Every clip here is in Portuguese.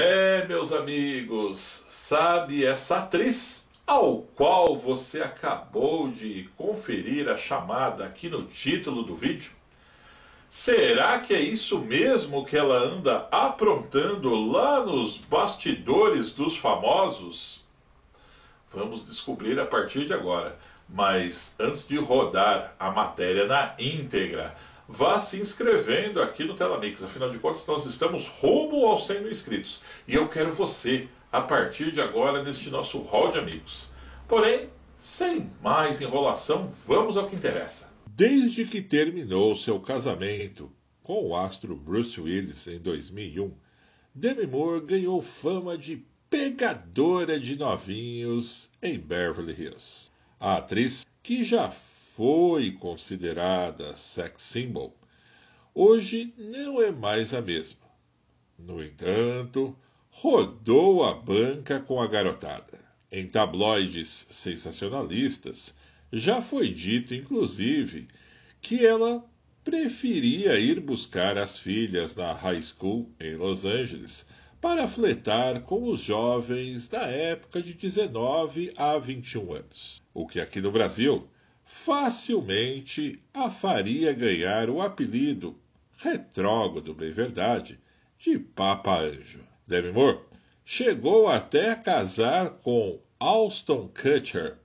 É, meus amigos, sabe essa atriz ao qual você acabou de conferir a chamada aqui no título do vídeo? Será que é isso mesmo que ela anda aprontando lá nos bastidores dos famosos? Vamos descobrir a partir de agora. Mas antes de rodar a matéria na íntegra, vá se inscrevendo aqui no Telamix. Afinal de contas, nós estamos rumo aos 100 mil inscritos. E eu quero você, a partir de agora, neste nosso hall de amigos. Porém, sem mais enrolação, vamos ao que interessa. Desde que terminou seu casamento com o astro Bruce Willis em 2001, Demi Moore ganhou fama de pegadora de novinhos em Beverly Hills. A atriz, que já foi considerada sex symbol, hoje não é mais a mesma. No entanto, rodou a banca com a garotada. Em tabloides sensacionalistas, já foi dito, inclusive, que ela preferia ir buscar as filhas na high school em Los Angeles para fletar com os jovens da época de 19 a 21 anos, o que aqui no Brasil facilmente a faria ganhar o apelido retrógrado bem verdade de papa anjo demi-moore né, chegou até a casar com alston kutcher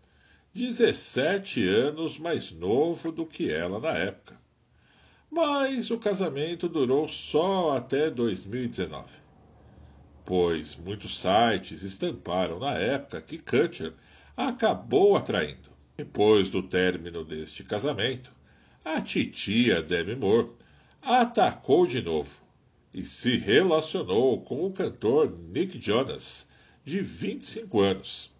17 anos mais novo do que ela na época mas o casamento durou só até 2019 pois muitos sites estamparam na época que Kutcher acabou atraindo depois do término deste casamento, a titia Demi Moore atacou de novo e se relacionou com o cantor Nick Jonas, de 25 anos,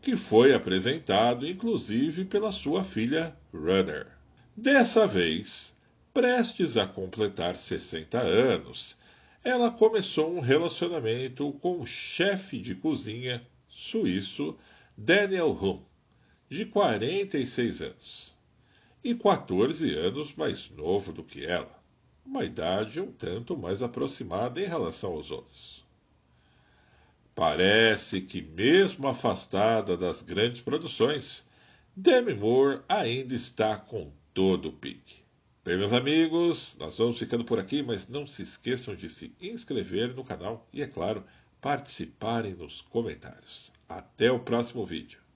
que foi apresentado inclusive pela sua filha Runner. Dessa vez, prestes a completar 60 anos, ela começou um relacionamento com o chefe de cozinha suíço Daniel Hum de 46 anos, e 14 anos mais novo do que ela, uma idade um tanto mais aproximada em relação aos outros. Parece que, mesmo afastada das grandes produções, Demi Moore ainda está com todo o pique. Bem, meus amigos, nós vamos ficando por aqui, mas não se esqueçam de se inscrever no canal e, é claro, participarem nos comentários. Até o próximo vídeo.